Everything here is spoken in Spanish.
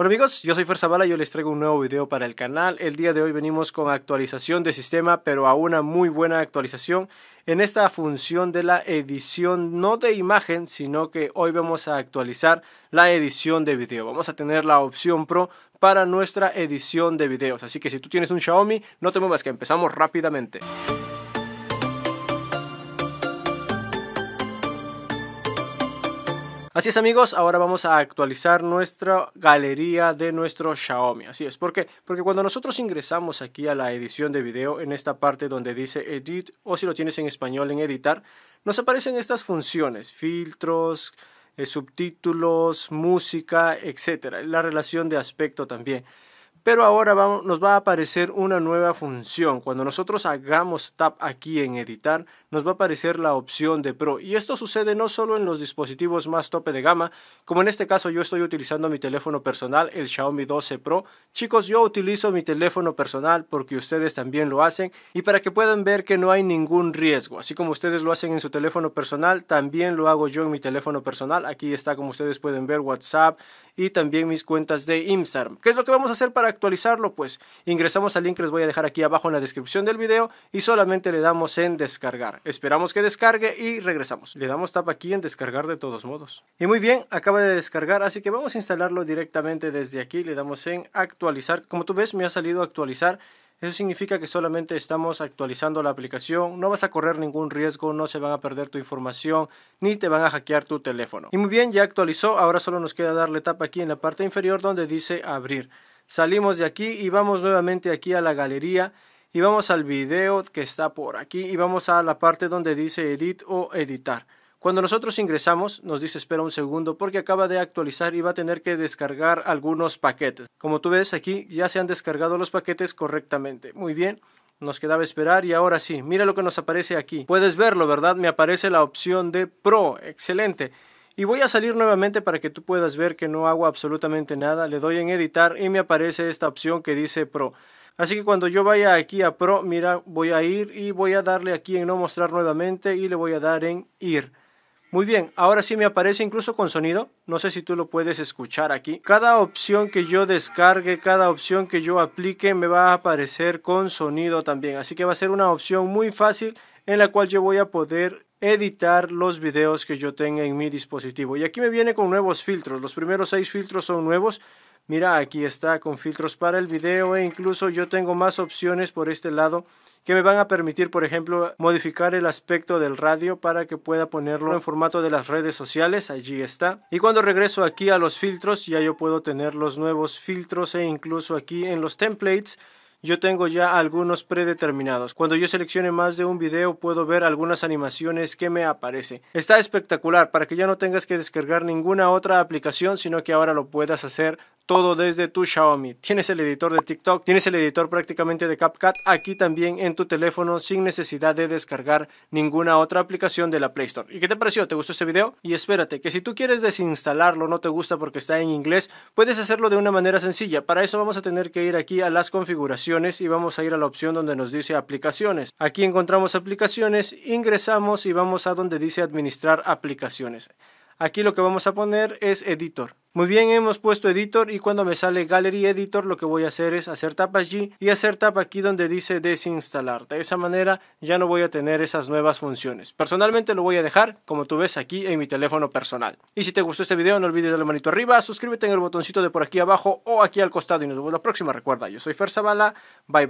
Bueno amigos, yo soy Bala y yo les traigo un nuevo video para el canal. El día de hoy venimos con actualización de sistema, pero a una muy buena actualización en esta función de la edición, no de imagen, sino que hoy vamos a actualizar la edición de video. Vamos a tener la opción Pro para nuestra edición de videos. Así que si tú tienes un Xiaomi, no te muevas que empezamos rápidamente. Así es amigos, ahora vamos a actualizar nuestra galería de nuestro Xiaomi. Así es, ¿por qué? Porque cuando nosotros ingresamos aquí a la edición de video, en esta parte donde dice Edit, o si lo tienes en español en Editar, nos aparecen estas funciones, filtros, eh, subtítulos, música, etc. La relación de aspecto también. Pero ahora nos va a aparecer una nueva función. Cuando nosotros hagamos tap aquí en editar, nos va a aparecer la opción de Pro. Y esto sucede no solo en los dispositivos más tope de gama, como en este caso yo estoy utilizando mi teléfono personal, el Xiaomi 12 Pro, Chicos, yo utilizo mi teléfono personal porque ustedes también lo hacen y para que puedan ver que no hay ningún riesgo. Así como ustedes lo hacen en su teléfono personal, también lo hago yo en mi teléfono personal. Aquí está, como ustedes pueden ver, WhatsApp y también mis cuentas de Instagram. ¿Qué es lo que vamos a hacer para actualizarlo? Pues ingresamos al link que les voy a dejar aquí abajo en la descripción del video y solamente le damos en descargar. Esperamos que descargue y regresamos. Le damos tap aquí en descargar de todos modos. Y muy bien, acaba de descargar, así que vamos a instalarlo directamente desde aquí. Le damos en actualizar actualizar, como tú ves me ha salido actualizar, eso significa que solamente estamos actualizando la aplicación, no vas a correr ningún riesgo, no se van a perder tu información, ni te van a hackear tu teléfono. Y muy bien, ya actualizó, ahora solo nos queda darle tap aquí en la parte inferior donde dice abrir. Salimos de aquí y vamos nuevamente aquí a la galería y vamos al video que está por aquí y vamos a la parte donde dice edit o editar. Cuando nosotros ingresamos, nos dice espera un segundo porque acaba de actualizar y va a tener que descargar algunos paquetes. Como tú ves aquí, ya se han descargado los paquetes correctamente. Muy bien. Nos quedaba esperar y ahora sí, mira lo que nos aparece aquí. Puedes verlo, ¿verdad? Me aparece la opción de Pro. Excelente. Y voy a salir nuevamente para que tú puedas ver que no hago absolutamente nada. Le doy en editar y me aparece esta opción que dice Pro. Así que cuando yo vaya aquí a Pro, mira, voy a ir y voy a darle aquí en no mostrar nuevamente y le voy a dar en ir. Muy bien, ahora sí me aparece incluso con sonido, no sé si tú lo puedes escuchar aquí. Cada opción que yo descargue, cada opción que yo aplique me va a aparecer con sonido también, así que va a ser una opción muy fácil en la cual yo voy a poder editar los videos que yo tenga en mi dispositivo. Y aquí me viene con nuevos filtros, los primeros seis filtros son nuevos Mira, aquí está con filtros para el video e incluso yo tengo más opciones por este lado que me van a permitir, por ejemplo, modificar el aspecto del radio para que pueda ponerlo en formato de las redes sociales, allí está. Y cuando regreso aquí a los filtros, ya yo puedo tener los nuevos filtros e incluso aquí en los templates yo tengo ya algunos predeterminados. Cuando yo seleccione más de un video puedo ver algunas animaciones que me aparecen. Está espectacular para que ya no tengas que descargar ninguna otra aplicación, sino que ahora lo puedas hacer todo desde tu Xiaomi. Tienes el editor de TikTok, tienes el editor prácticamente de CapCut aquí también en tu teléfono sin necesidad de descargar ninguna otra aplicación de la Play Store. ¿Y qué te pareció? ¿Te gustó este video? Y espérate, que si tú quieres desinstalarlo, no te gusta porque está en inglés, puedes hacerlo de una manera sencilla. Para eso vamos a tener que ir aquí a las configuraciones y vamos a ir a la opción donde nos dice aplicaciones. Aquí encontramos aplicaciones, ingresamos y vamos a donde dice administrar aplicaciones. Aquí lo que vamos a poner es editor. Muy bien, hemos puesto editor y cuando me sale gallery editor lo que voy a hacer es hacer tap allí y hacer tap aquí donde dice desinstalar. De esa manera ya no voy a tener esas nuevas funciones. Personalmente lo voy a dejar como tú ves aquí en mi teléfono personal. Y si te gustó este video no olvides darle manito arriba, suscríbete en el botoncito de por aquí abajo o aquí al costado y nos vemos la próxima. Recuerda, yo soy Fer bye bye.